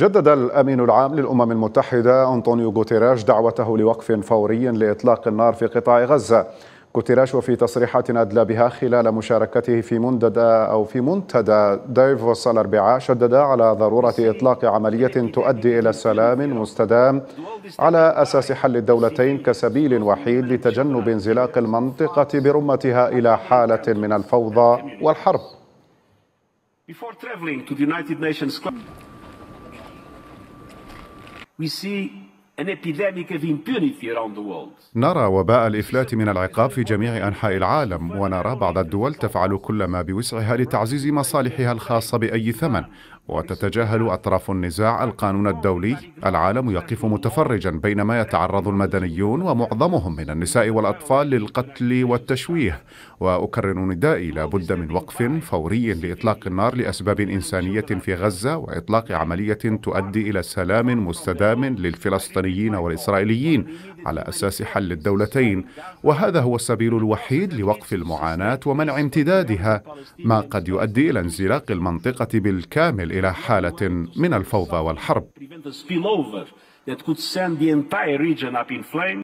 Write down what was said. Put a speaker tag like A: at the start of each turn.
A: جدد الأمين العام للأمم المتحدة أنطونيو غوتيراش دعوته لوقف فوري لإطلاق النار في قطاع غزة غوتيراش وفي تصريحات أدلى بها خلال مشاركته في منتدى أو في منتدى دايفوس الأربعاء شدد على ضرورة إطلاق عملية تؤدي إلى سلام مستدام على أساس حل الدولتين كسبيل وحيد لتجنب انزلاق المنطقة برمتها إلى حالة من الفوضى والحرب نرى وباء الإفلات من العقاب في جميع أنحاء العالم ونرى بعض الدول تفعل كل ما بوسعها لتعزيز مصالحها الخاصة بأي ثمن وتتجاهل أطراف النزاع القانون الدولي العالم يقف متفرجا بينما يتعرض المدنيون ومعظمهم من النساء والأطفال للقتل والتشويه وأكرر ندائي لا بد من وقف فوري لإطلاق النار لأسباب إنسانية في غزة وإطلاق عملية تؤدي إلى سلام مستدام للفلسطينيين والإسرائيليين على أساس حل الدولتين وهذا هو السبيل الوحيد لوقف المعاناة ومنع امتدادها ما قد يؤدي إلى انزلاق المنطقة بالكامل إلى حالة من الفوضى والحرب.